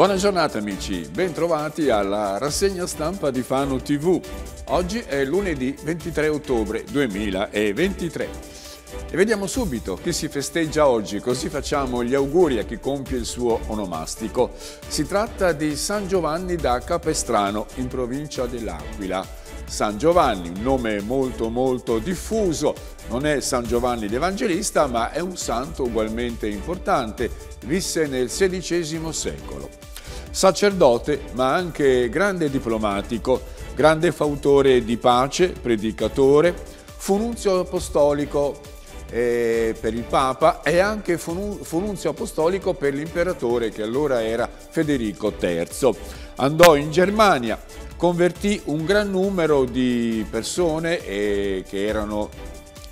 Buona giornata amici, bentrovati alla rassegna stampa di Fano TV. Oggi è lunedì 23 ottobre 2023. E vediamo subito chi si festeggia oggi, così facciamo gli auguri a chi compie il suo onomastico. Si tratta di San Giovanni da Capestrano, in provincia dell'Aquila. San Giovanni, un nome molto molto diffuso, non è San Giovanni l'Evangelista, ma è un santo ugualmente importante, visse nel XVI secolo. Sacerdote, ma anche grande diplomatico, grande fautore di pace, predicatore, fu nunzio apostolico eh, per il Papa e anche fu, nunzio apostolico per l'imperatore che allora era Federico III. Andò in Germania, convertì un gran numero di persone eh, che erano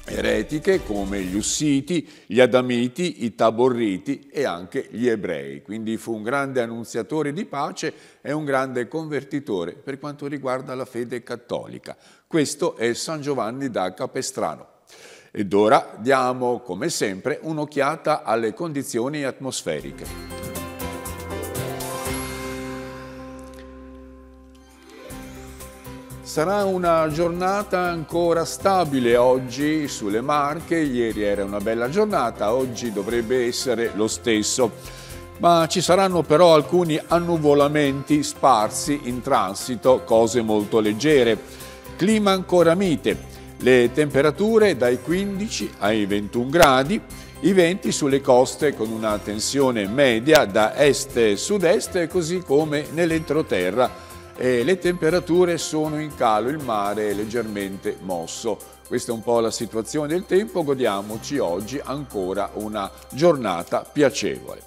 eretiche come gli Ussiti, gli Adamiti, i Taborriti e anche gli Ebrei. Quindi fu un grande annunziatore di pace e un grande convertitore per quanto riguarda la fede cattolica. Questo è San Giovanni da Capestrano. Ed ora diamo, come sempre, un'occhiata alle condizioni atmosferiche. Sarà una giornata ancora stabile oggi sulle Marche, ieri era una bella giornata, oggi dovrebbe essere lo stesso. Ma ci saranno però alcuni annuvolamenti sparsi in transito, cose molto leggere. Clima ancora mite, le temperature dai 15 ai 21 gradi, i venti sulle coste con una tensione media da est-sud-est, così come nell'entroterra e le temperature sono in calo, il mare è leggermente mosso. Questa è un po' la situazione del tempo, godiamoci oggi ancora una giornata piacevole.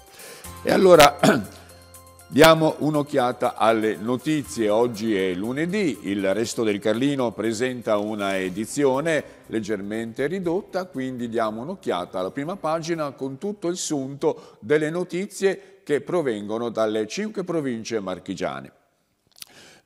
E allora diamo un'occhiata alle notizie. Oggi è lunedì, il Resto del Carlino presenta una edizione leggermente ridotta, quindi diamo un'occhiata alla prima pagina con tutto il sunto delle notizie che provengono dalle cinque province marchigiane.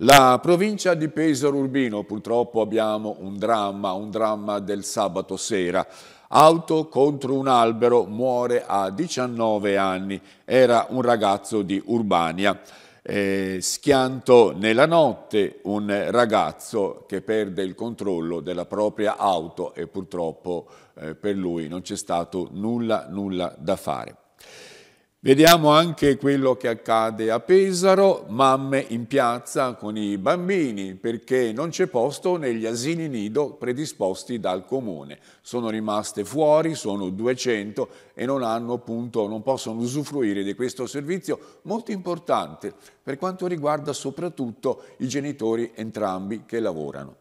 La provincia di Pesaro Urbino, purtroppo abbiamo un dramma, un dramma del sabato sera. Auto contro un albero, muore a 19 anni, era un ragazzo di Urbania. Eh, schianto nella notte un ragazzo che perde il controllo della propria auto e purtroppo eh, per lui non c'è stato nulla, nulla da fare. Vediamo anche quello che accade a Pesaro, mamme in piazza con i bambini perché non c'è posto negli asini nido predisposti dal comune. Sono rimaste fuori, sono 200 e non, hanno, appunto, non possono usufruire di questo servizio molto importante per quanto riguarda soprattutto i genitori entrambi che lavorano.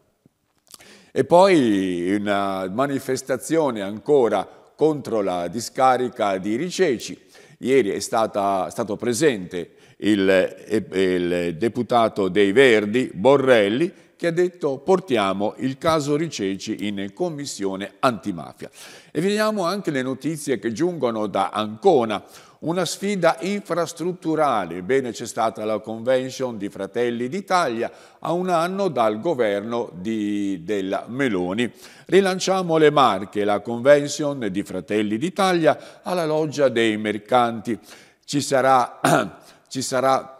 E poi una manifestazione ancora contro la discarica di Riceci Ieri è, stata, stato presente il, il deputato dei Verdi, Borrelli, che ha detto portiamo il caso Riceci in commissione antimafia. E vediamo anche le notizie che giungono da Ancona una sfida infrastrutturale. Bene, c'è stata la convention di Fratelli d'Italia a un anno dal governo di, della Meloni. Rilanciamo le marche, la convention di Fratelli d'Italia alla loggia dei mercanti. Ci sarà, ci sarà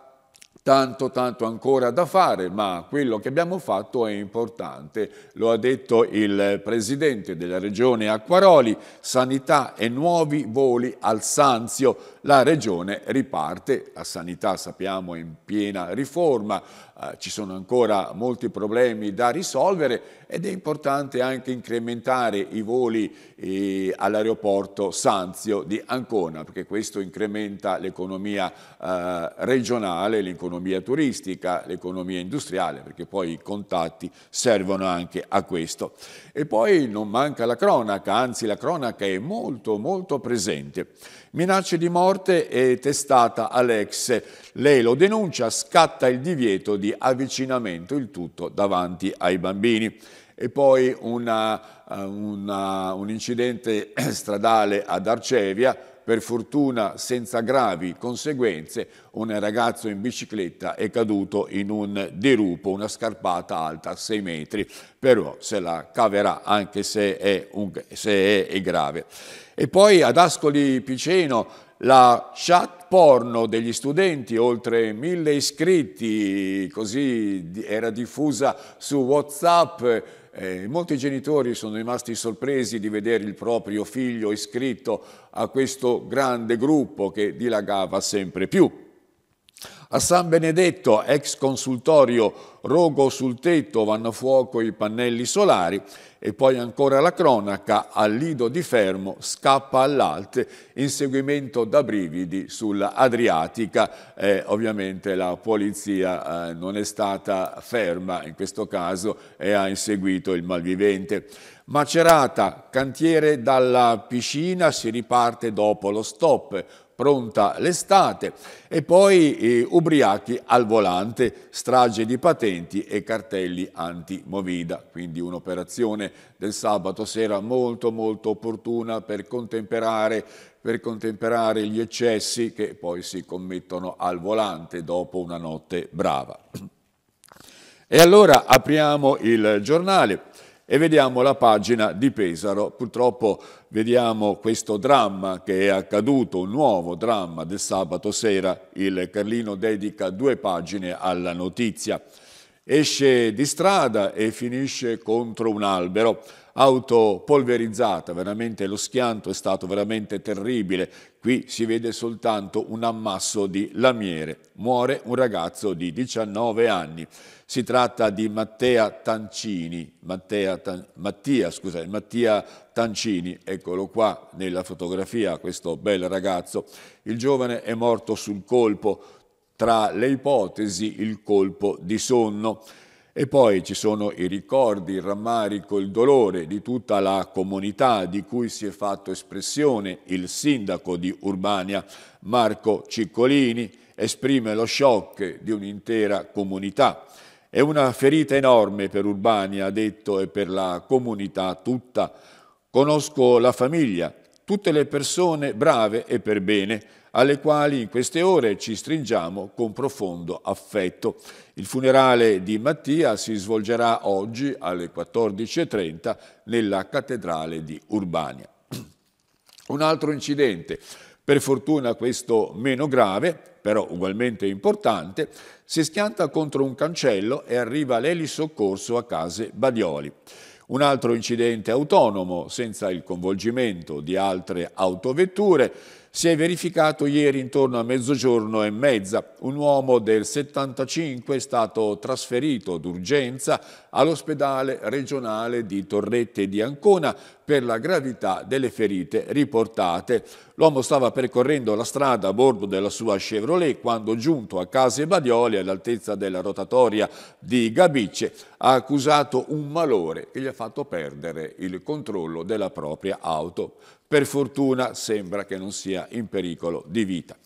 tanto tanto ancora da fare, ma quello che abbiamo fatto è importante. Lo ha detto il presidente della regione Acquaroli, sanità e nuovi voli al Sanzio. La regione riparte, la sanità sappiamo è in piena riforma, eh, ci sono ancora molti problemi da risolvere ed è importante anche incrementare i voli eh, all'aeroporto Sanzio di Ancona, perché questo incrementa l'economia eh, regionale, l'economia turistica, l'economia industriale, perché poi i contatti servono anche a questo. E poi non manca la cronaca, anzi la cronaca è molto molto presente. Minacce di morte e testata Alex. Lei lo denuncia, scatta il divieto di avvicinamento, il tutto davanti ai bambini. E poi una, eh, una, un incidente stradale ad Arcevia, per fortuna senza gravi conseguenze, un ragazzo in bicicletta è caduto in un dirupo, una scarpata alta 6 metri, però se la caverà anche se è, un, se è, è grave. E poi ad Ascoli Piceno la chat porno degli studenti, oltre mille iscritti, così era diffusa su Whatsapp, eh, molti genitori sono rimasti sorpresi di vedere il proprio figlio iscritto a questo grande gruppo che dilagava sempre più. A San Benedetto, ex consultorio Rogo sul tetto, vanno a fuoco i pannelli solari e poi ancora la cronaca, al Lido di Fermo scappa all'alte, inseguimento da brividi sull'Adriatica. Eh, ovviamente la polizia eh, non è stata ferma in questo caso e ha inseguito il malvivente. Macerata, cantiere dalla piscina, si riparte dopo lo stop pronta l'estate, e poi eh, ubriachi al volante, strage di patenti e cartelli anti-Movida. Quindi un'operazione del sabato sera molto molto opportuna per contemperare, per contemperare gli eccessi che poi si commettono al volante dopo una notte brava. E allora apriamo il giornale e vediamo la pagina di Pesaro. Purtroppo vediamo questo dramma che è accaduto, un nuovo dramma del sabato sera. Il Carlino dedica due pagine alla notizia. Esce di strada e finisce contro un albero auto polverizzata, veramente lo schianto è stato veramente terribile, Qui si vede soltanto un ammasso di lamiere. Muore un ragazzo di 19 anni. Si tratta di Mattea Tancini, Mattea, Tan, Mattia, scusate, Mattia Tancini, eccolo qua nella fotografia, questo bel ragazzo. Il giovane è morto sul colpo, tra le ipotesi il colpo di sonno. E poi ci sono i ricordi, il rammarico, il dolore di tutta la comunità di cui si è fatto espressione il sindaco di Urbania, Marco Ciccolini, esprime lo shock di un'intera comunità. È una ferita enorme per Urbania, ha detto, e per la comunità tutta. Conosco la famiglia, tutte le persone brave e per bene, alle quali in queste ore ci stringiamo con profondo affetto. Il funerale di Mattia si svolgerà oggi alle 14.30 nella cattedrale di Urbania. Un altro incidente, per fortuna questo meno grave, però ugualmente importante, si schianta contro un cancello e arriva l'elisoccorso a case Badioli. Un altro incidente autonomo, senza il coinvolgimento di altre autovetture, si è verificato ieri intorno a mezzogiorno e mezza. Un uomo del 75 è stato trasferito d'urgenza all'ospedale regionale di Torrette di Ancona per la gravità delle ferite riportate. L'uomo stava percorrendo la strada a bordo della sua Chevrolet quando giunto a Case Badioli all'altezza della rotatoria di Gabicce ha accusato un malore che gli ha fatto perdere il controllo della propria auto. Per fortuna sembra che non sia in pericolo di vita.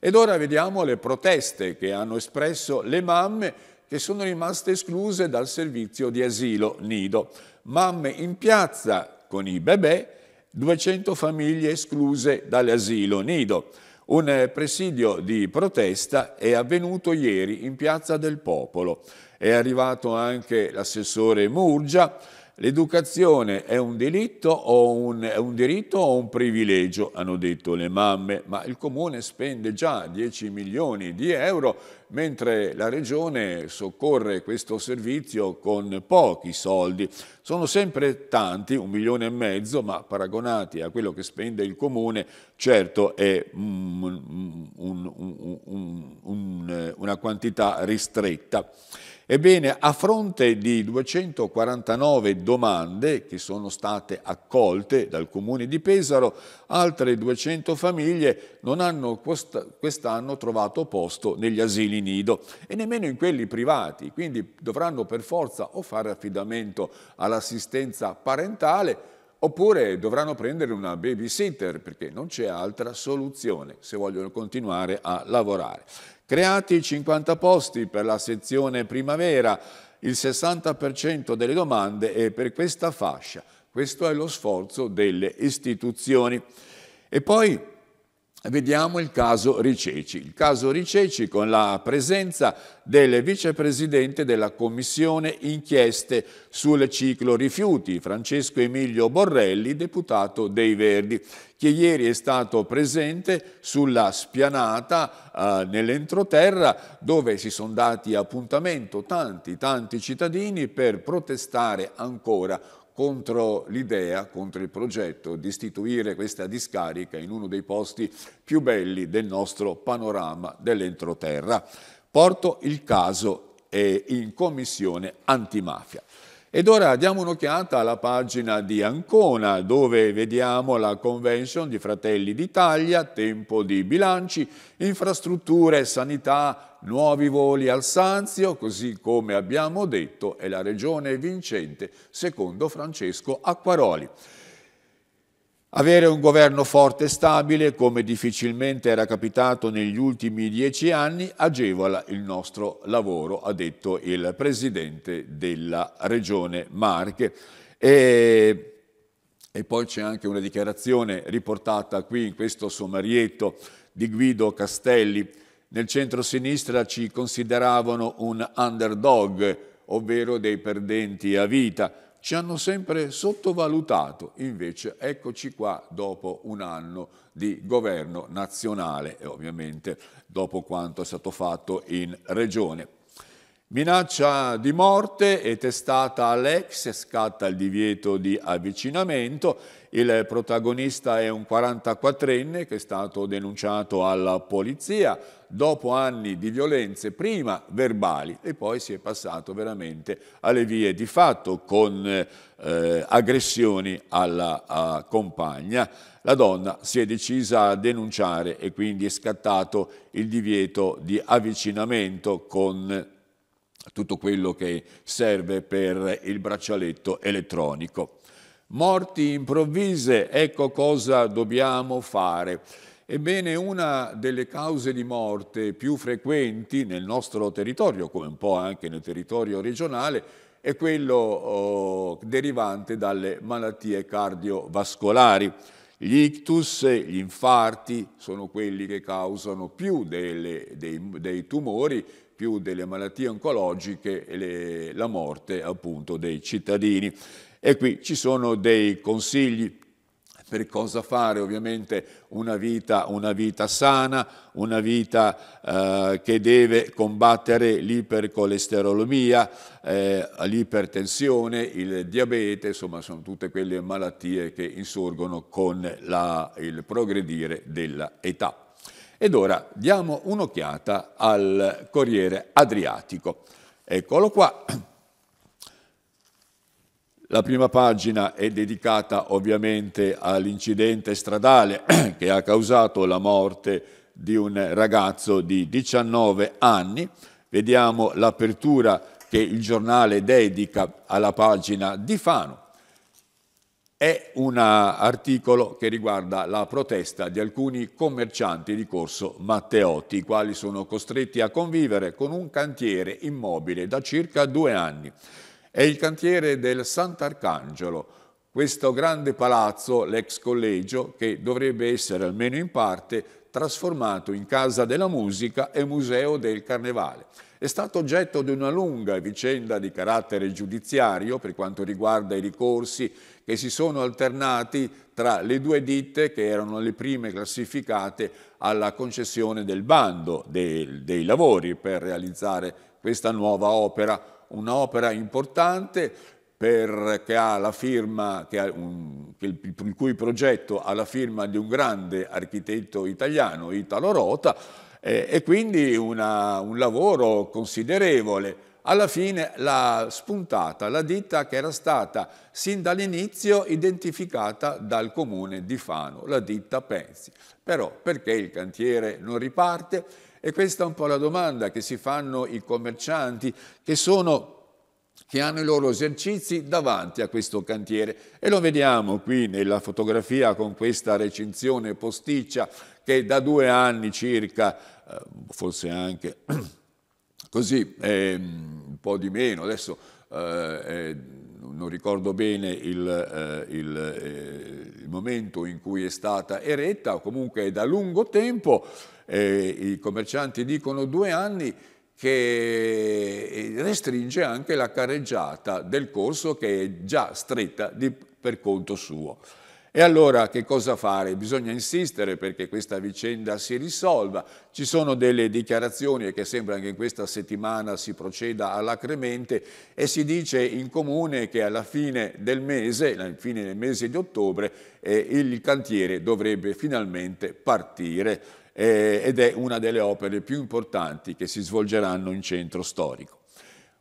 Ed ora vediamo le proteste che hanno espresso le mamme che sono rimaste escluse dal servizio di asilo nido. Mamme in piazza con i bebè, 200 famiglie escluse dall'asilo nido. Un eh, presidio di protesta è avvenuto ieri in Piazza del Popolo. È arrivato anche l'assessore Murgia, L'educazione è un diritto o un, un diritto o un privilegio, hanno detto le mamme, ma il comune spende già 10 milioni di euro, mentre la regione soccorre questo servizio con pochi soldi. Sono sempre tanti, un milione e mezzo, ma paragonati a quello che spende il comune, certo è mm, mm, un, un, una quantità ristretta. Ebbene, a fronte di 249 domande che sono state accolte dal Comune di Pesaro, altre 200 famiglie non hanno quest'anno trovato posto negli asili nido e nemmeno in quelli privati, quindi dovranno per forza o fare affidamento all'assistenza parentale oppure dovranno prendere una babysitter perché non c'è altra soluzione se vogliono continuare a lavorare. Creati 50 posti per la sezione primavera, il 60% delle domande è per questa fascia. Questo è lo sforzo delle istituzioni. E poi Vediamo il caso Riceci. Il caso Riceci con la presenza del vicepresidente della Commissione inchieste sul ciclo rifiuti, Francesco Emilio Borrelli, deputato dei Verdi, che ieri è stato presente sulla spianata eh, nell'entroterra dove si sono dati appuntamento tanti, tanti cittadini per protestare ancora contro l'idea, contro il progetto di istituire questa discarica in uno dei posti più belli del nostro panorama dell'entroterra. Porto il caso in commissione antimafia. Ed ora diamo un'occhiata alla pagina di Ancona, dove vediamo la convention di Fratelli d'Italia, tempo di bilanci, infrastrutture, sanità, nuovi voli al Sanzio, così come abbiamo detto, è la regione vincente secondo Francesco Acquaroli. Avere un governo forte e stabile, come difficilmente era capitato negli ultimi dieci anni, agevola il nostro lavoro, ha detto il presidente della regione Marche. E, e poi c'è anche una dichiarazione riportata qui in questo sommarietto di Guido Castelli, nel centro-sinistra ci consideravano un underdog, ovvero dei perdenti a vita. Ci hanno sempre sottovalutato, invece eccoci qua dopo un anno di governo nazionale e ovviamente dopo quanto è stato fatto in regione. Minaccia di morte è testata all'ex, scatta il divieto di avvicinamento. Il protagonista è un 44enne che è stato denunciato alla polizia dopo anni di violenze, prima verbali e poi si è passato veramente alle vie di fatto con eh, aggressioni alla compagna. La donna si è decisa a denunciare e quindi è scattato il divieto di avvicinamento con tutto quello che serve per il braccialetto elettronico. Morti improvvise, ecco cosa dobbiamo fare. Ebbene, una delle cause di morte più frequenti nel nostro territorio, come un po' anche nel territorio regionale, è quello oh, derivante dalle malattie cardiovascolari. Gli ictus, gli infarti sono quelli che causano più delle, dei, dei tumori più delle malattie oncologiche e le, la morte appunto dei cittadini. E qui ci sono dei consigli per cosa fare, ovviamente una vita, una vita sana, una vita eh, che deve combattere l'ipercolesterolomia, eh, l'ipertensione, il diabete, insomma sono tutte quelle malattie che insorgono con la, il progredire dell'età. Ed ora diamo un'occhiata al Corriere Adriatico. Eccolo qua. La prima pagina è dedicata ovviamente all'incidente stradale che ha causato la morte di un ragazzo di 19 anni. Vediamo l'apertura che il giornale dedica alla pagina di Fano è un eh, articolo che riguarda la protesta di alcuni commercianti di Corso Matteotti, i quali sono costretti a convivere con un cantiere immobile da circa due anni. È il cantiere del Sant'Arcangelo, questo grande palazzo, l'ex collegio, che dovrebbe essere almeno in parte trasformato in Casa della Musica e Museo del Carnevale. È stato oggetto di una lunga vicenda di carattere giudiziario per quanto riguarda i ricorsi che si sono alternati tra le due ditte che erano le prime classificate alla concessione del bando dei, dei lavori per realizzare questa nuova opera, un'opera importante per, che ha la firma, che ha un, che il, il cui progetto ha la firma di un grande architetto italiano, Italo Rota, eh, e quindi una, un lavoro considerevole. Alla fine l'ha spuntata la ditta che era stata sin dall'inizio identificata dal comune di Fano, la ditta Pensi. Però perché il cantiere non riparte? E questa è un po' la domanda che si fanno i commercianti che sono che hanno i loro esercizi davanti a questo cantiere. E lo vediamo qui nella fotografia con questa recinzione posticcia che da due anni circa, eh, forse anche così, mm, un po' di meno, adesso eh, non ricordo bene il, eh, il, il, momento in cui è stata eretta, comunque è da lungo tempo, i commercianti dicono due anni, che eh, restringe anche la carreggiata del corso che è già stretta di, per conto suo. E allora che cosa fare? Bisogna insistere perché questa vicenda si risolva. Ci sono delle dichiarazioni e che sembra che in questa settimana si proceda all'acremente e si dice in comune che alla fine del mese, alla fine del mese di ottobre, eh, il cantiere dovrebbe finalmente partire eh, ed è una delle opere più importanti che si svolgeranno in centro storico.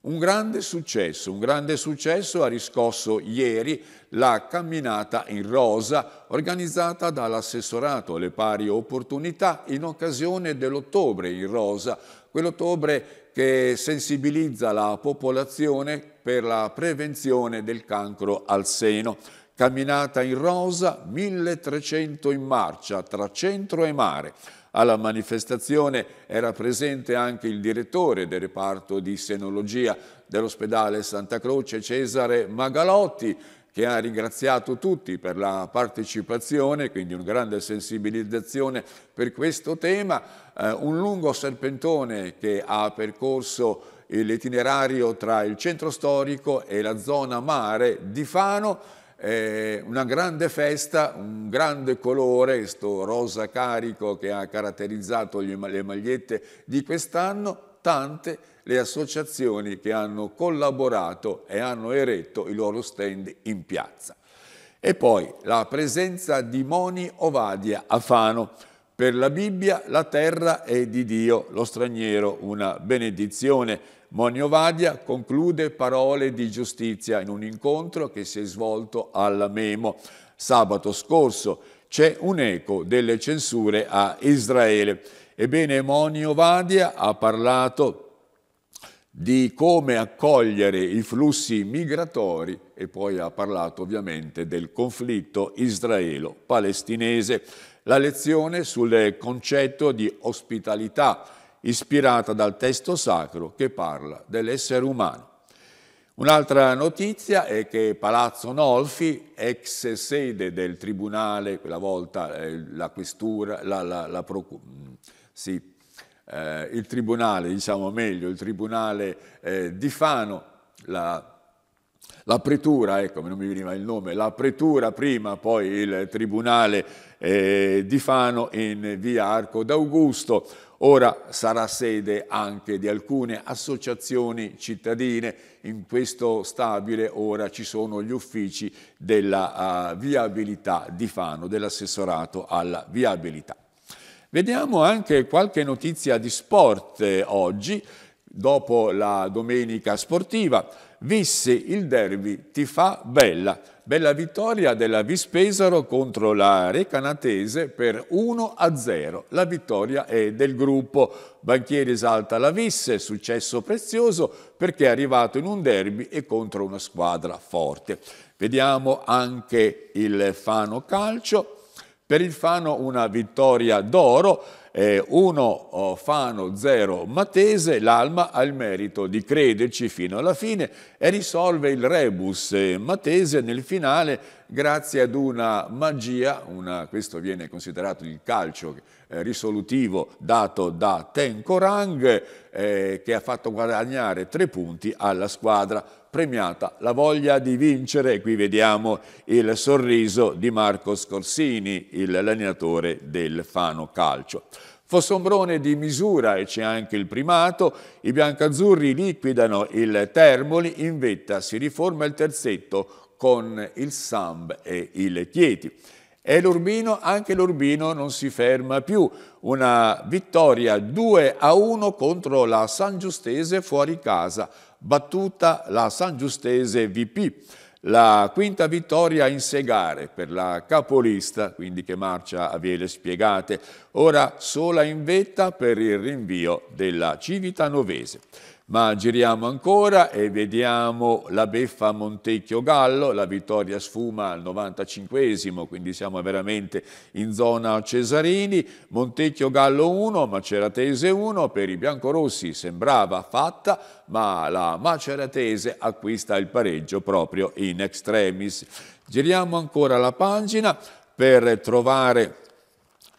Un grande successo, un grande successo ha riscosso ieri la camminata in rosa organizzata dall'assessorato alle pari opportunità in occasione dell'ottobre in rosa, quell'ottobre che sensibilizza la popolazione per la prevenzione del cancro al seno. Camminata in rosa, 1300 in marcia tra centro e mare alla manifestazione era presente anche il direttore del reparto di senologia dell'ospedale Santa Croce, Cesare Magalotti, che ha ringraziato tutti per la partecipazione, quindi una grande sensibilizzazione per questo tema, eh, un lungo serpentone che ha percorso l'itinerario tra il centro storico e la zona mare di Fano, eh, una grande festa, un grande colore, questo rosa carico che ha caratterizzato le magliette di quest'anno, tante le associazioni che hanno collaborato e hanno eretto i loro stand in piazza. E poi la presenza di Moni Ovadia a Fano. Per la Bibbia la terra è di Dio, lo straniero una benedizione Monio Vadia conclude parole di giustizia in un incontro che si è svolto alla Memo sabato scorso. C'è un eco delle censure a Israele. Ebbene, Monio Vadia ha parlato di come accogliere i flussi migratori e poi ha parlato ovviamente del conflitto israelo-palestinese. La lezione sul concetto di ospitalità ispirata dal testo sacro che parla dell'essere umano. Un'altra notizia è che Palazzo Nolfi, ex sede del Tribunale, quella volta eh, la questura, la, la, la mm, sì, eh, il Tribunale, diciamo meglio, il Tribunale eh, di Fano, la la pretura, ecco, non mi veniva il nome, la pretura prima, poi il tribunale eh, di Fano in via Arco d'Augusto, ora sarà sede anche di alcune associazioni cittadine. In questo stabile ora ci sono gli uffici della uh, viabilità di Fano, dell'assessorato alla viabilità. Vediamo anche qualche notizia di sport eh, oggi dopo la domenica sportiva, visse il derby Ti fa bella, bella vittoria della Vispesaro contro la Recanatese per 1-0. La vittoria è del gruppo. Banchieri esalta la Visse, successo prezioso perché è arrivato in un derby e contro una squadra forte. Vediamo anche il Fano Calcio. Per il Fano una vittoria d'oro eh, uno oh, Fano, zero Matese, l'Alma ha il merito di crederci fino alla fine e risolve il rebus eh, Matese nel finale grazie ad una magia, una, questo viene considerato il calcio eh, risolutivo dato da Tenkorang eh, che ha fatto guadagnare tre punti alla squadra premiata la voglia di vincere. Qui vediamo il sorriso di Marco Scorsini, il allenatore del Fano Calcio. Fossombrone di misura e c'è anche il primato, i biancazzurri liquidano il Termoli, in vetta si riforma il terzetto con il Samb e il Chieti. E l'Urbino, anche l'Urbino non si ferma più. Una vittoria 2 a 1 contro la San Giustese fuori casa, battuta la San Giustese VP. La quinta vittoria in segare per la capolista, quindi che marcia a vele spiegate, ora sola in vetta per il rinvio della Civitanovese. Ma giriamo ancora e vediamo la beffa a Montecchio Gallo, la vittoria sfuma al 95esimo, quindi siamo veramente in zona Cesarini, Montecchio Gallo 1, Maceratese 1, per i biancorossi sembrava fatta, ma la Maceratese acquista il pareggio proprio in extremis. Giriamo ancora la pagina per trovare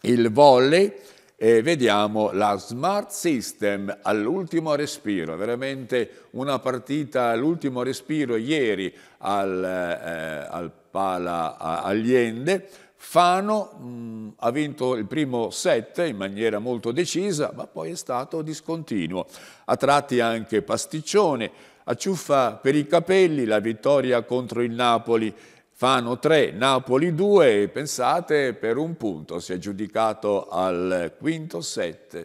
il volley, e vediamo la Smart System all'ultimo respiro, veramente una partita all'ultimo respiro ieri al, eh, al Pala Allende. Fano mh, mm, ha vinto il primo set in maniera molto decisa, ma poi è stato discontinuo. A tratti anche pasticcione, acciuffa per i capelli la vittoria contro il Napoli Fano 3, Napoli 2, e pensate per un punto si è giudicato al quinto set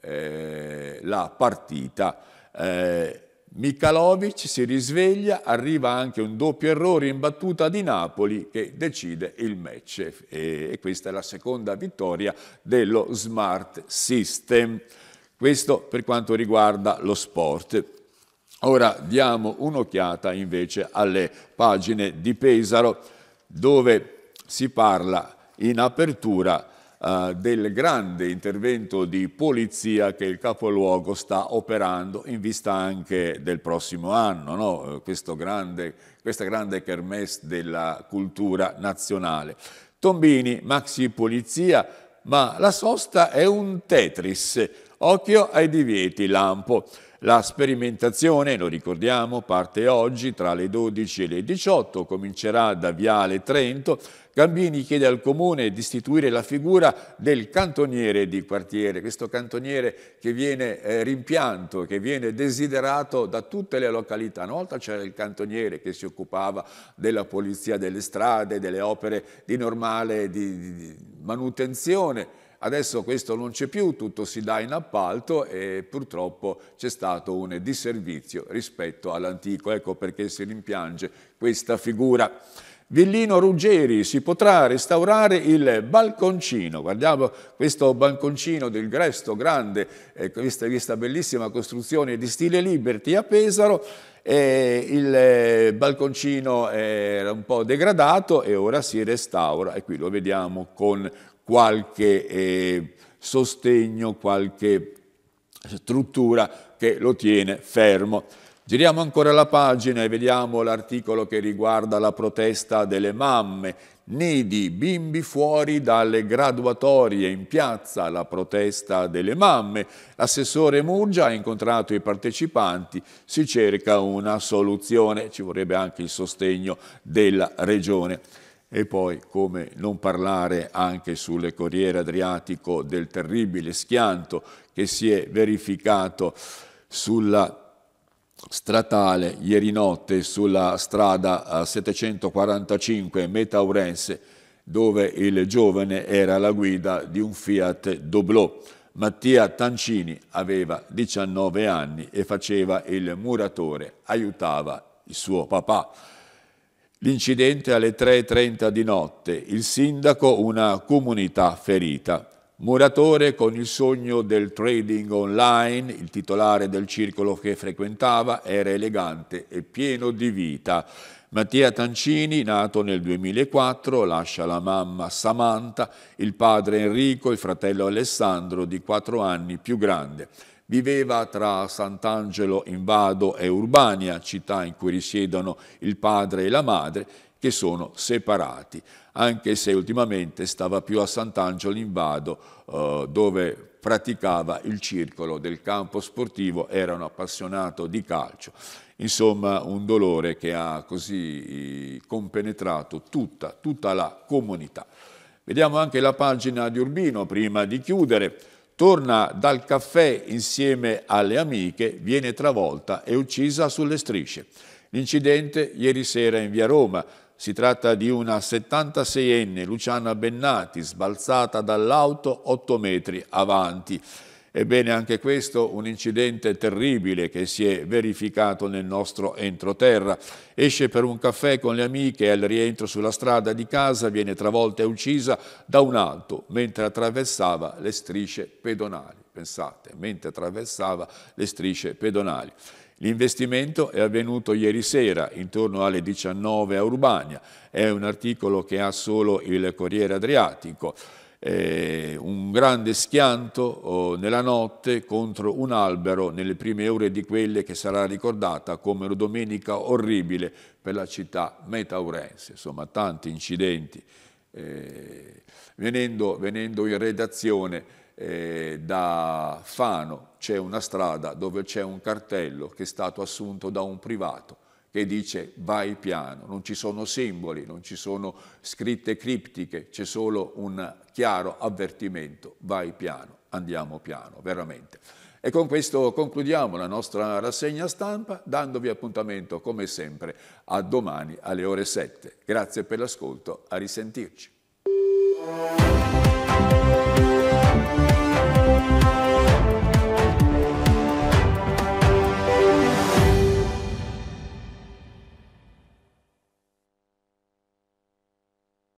eh, la partita. Eh, Mikalovic si risveglia, arriva anche un doppio errore in battuta di Napoli che decide il match e questa è la seconda vittoria dello Smart System. Questo per quanto riguarda lo sport. Ora diamo un'occhiata invece alle pagine di Pesaro dove si parla in apertura eh, del grande intervento di polizia che il capoluogo sta operando in vista anche del prossimo anno, no? grande, questa grande kermesse della cultura nazionale. Tombini, maxi polizia, ma la sosta è un Tetris, occhio ai divieti lampo. La sperimentazione, lo ricordiamo, parte oggi tra le 12 e le 18, comincerà da Viale Trento. Gambini chiede al Comune di istituire la figura del cantoniere di quartiere, questo cantoniere che viene eh, rimpianto, che viene desiderato da tutte le località. Una volta c'era il cantoniere che si occupava della polizia delle strade, delle opere di normale di, di, manutenzione, Adesso questo non c'è più, tutto si dà in appalto e purtroppo c'è stato un disservizio rispetto all'antico. Ecco perché si rimpiange questa figura. Villino Ruggeri, si potrà restaurare il balconcino. Guardiamo questo balconcino del Gresto Grande, eh, questa, questa, bellissima costruzione di stile Liberty a Pesaro. Eh, il balconcino era un po' degradato e ora si restaura e qui lo vediamo con qualche eh, sostegno, qualche struttura che lo tiene fermo. Giriamo ancora la pagina e vediamo l'articolo che riguarda la protesta delle mamme. Nidi, bimbi fuori dalle graduatorie, in piazza la protesta delle mamme. L'assessore Murgia ha incontrato i partecipanti, si cerca una soluzione, ci vorrebbe anche il sostegno della Regione. E poi come non parlare anche sulle Corriere Adriatico del terribile schianto che si è verificato sulla stratale ieri notte sulla strada 745 eh, Metaurense dove il giovane era alla guida di un Fiat Doblò. Mattia Tancini aveva 19 anni e faceva il muratore, aiutava il suo papà. L'incidente alle 3.30 di notte, il sindaco una comunità ferita. Muratore con il sogno del trading online, il titolare del circolo che frequentava era elegante e pieno di vita. Mattia Tancini, nato nel 2004, lascia la mamma Samantha, il padre Enrico, il fratello Alessandro di 4 anni più grande. Viveva tra Sant'Angelo in Vado e Urbania, città in cui risiedono il padre e la madre, che sono separati, anche se ultimamente stava più a Sant'Angelo in Vado, eh, dove praticava il circolo del campo sportivo, era un appassionato di calcio. Insomma, un dolore che ha così eh, compenetrato tutta, tutta la comunità. Vediamo anche la pagina di Urbino prima di chiudere torna dal caffè insieme alle amiche, viene travolta e uccisa sulle strisce. L'incidente ieri sera in via Roma. Si tratta di una 76enne Luciana Bennati sbalzata dall'auto 8 metri avanti. Ebbene anche questo un incidente terribile che si è verificato nel nostro entroterra. Esce per un caffè con le amiche e al rientro sulla strada di casa viene travolta e uccisa da un auto mentre attraversava le strisce pedonali. Pensate, mentre attraversava le strisce pedonali. L'investimento è avvenuto ieri sera, intorno alle 19 a Urbania. È un articolo che ha solo il Corriere Adriatico eh, un grande schianto oh, nella notte contro un albero nelle prime ore di quelle che sarà ricordata come una domenica orribile per la città metaurense. Insomma, tanti incidenti. Eh, venendo, venendo, in redazione eh, da Fano c'è una strada dove c'è un cartello che è stato assunto da un privato che dice vai piano, non ci sono simboli, non ci sono scritte criptiche, c'è solo un chiaro avvertimento, vai piano, andiamo piano, veramente. E con questo concludiamo la nostra rassegna stampa, dandovi appuntamento come sempre a domani alle ore 7. Grazie per l'ascolto, a risentirci.